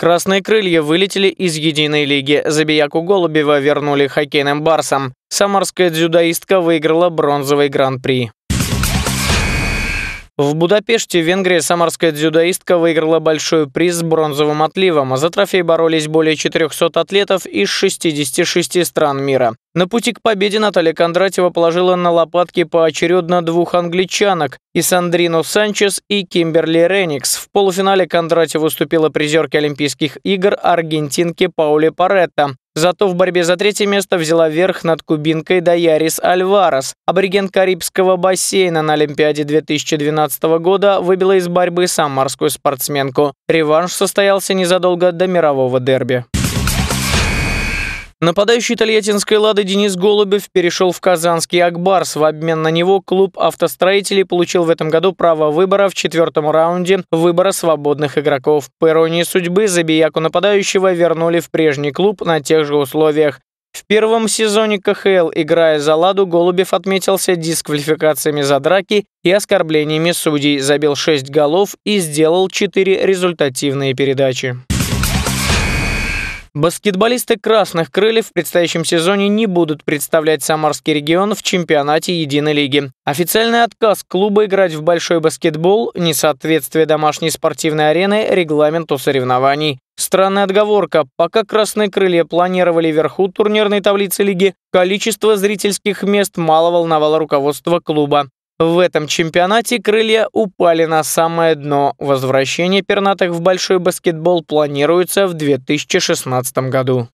Красные крылья вылетели из единой лиги. Забияку Голубева вернули хоккейным Барсом. Самарская дзюдоистка выиграла бронзовый гран-при. В Будапеште, Венгрии, самарская дзюдоистка выиграла большой приз с бронзовым отливом. За трофей боролись более 400 атлетов из 66 стран мира. На пути к победе Наталья Кондратьева положила на лопатки поочередно двух англичанок – Исандрину Санчес и Кимберли Реникс. В полуфинале Кондратьева уступила призерке Олимпийских игр аргентинке Пауле Паретто. Зато в борьбе за третье место взяла верх над кубинкой Даярис Альварес. Абориген Карибского бассейна на Олимпиаде 2012 года выбила из борьбы сам морскую спортсменку. Реванш состоялся незадолго до мирового дерби. Нападающий тольяттинской «Лады» Денис Голубев перешел в казанский «Акбарс». В обмен на него клуб автостроителей получил в этом году право выбора в четвертом раунде выбора свободных игроков. По иронии судьбы, забияку нападающего вернули в прежний клуб на тех же условиях. В первом сезоне КХЛ, играя за «Ладу», Голубев отметился дисквалификациями за драки и оскорблениями судей, забил 6 голов и сделал 4 результативные передачи. Баскетболисты «Красных крыльев» в предстоящем сезоне не будут представлять Самарский регион в чемпионате Единой лиги. Официальный отказ клуба играть в большой баскетбол, несоответствие домашней спортивной арены регламенту соревнований. Странная отговорка. Пока «Красные крылья» планировали верху турнирной таблицы лиги, количество зрительских мест мало волновало руководство клуба. В этом чемпионате крылья упали на самое дно. Возвращение пернатых в большой баскетбол планируется в 2016 году.